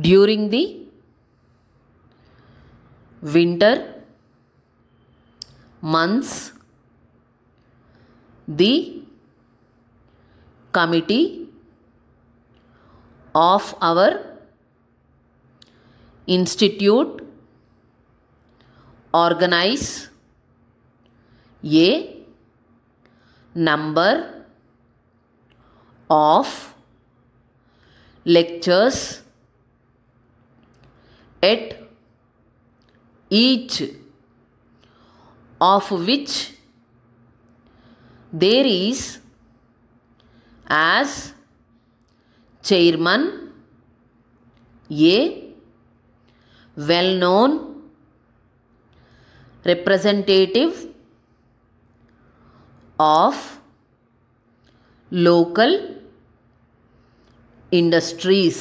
during the winter months the committee of our institute organize a number of lectures at each of which there is as chairman a well known representative of local industries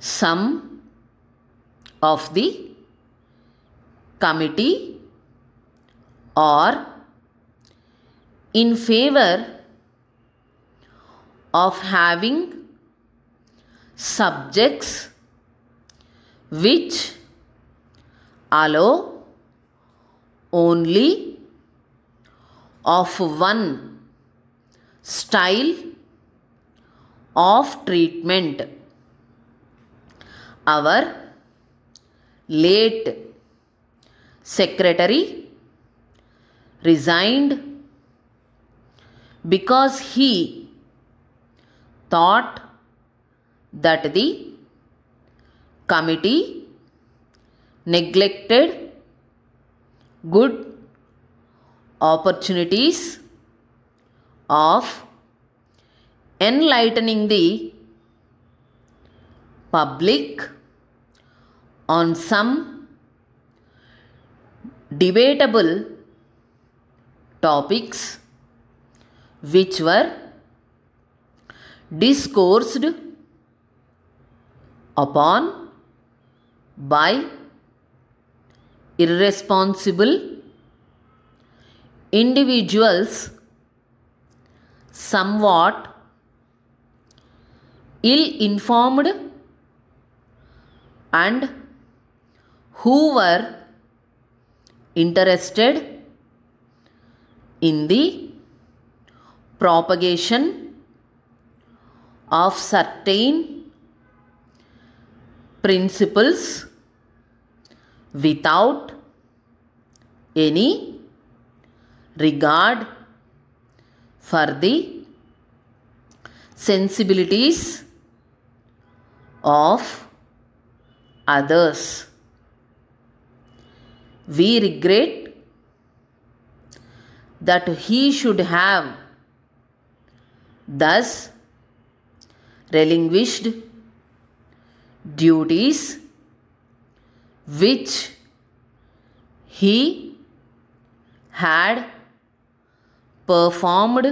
some of the committee or in favor of having subjects which allow only of one style of treatment our late secretary resigned because he thought that the committee neglected good opportunities of enlightening the public on some debatable topics which were discoursed upon by irresponsible individuals somewhat ill informed and who were interested in the propagation of certain principles without any regard for the sensibilities of others we regret that he should have thus relinquished duties which he had performed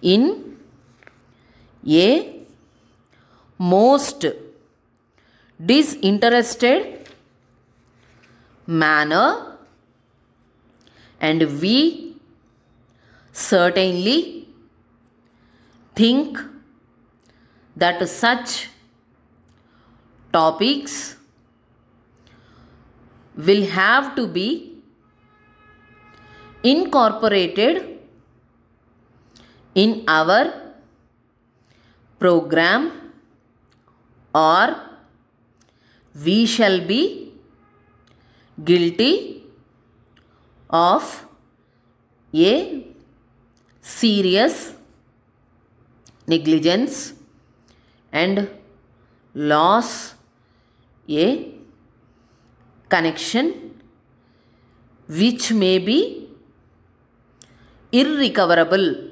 in a most disinterested manner and we certainly think that such topics will have to be incorporated in our program or we shall be guilty of a serious negligence and loss a connection which may be irrecoverable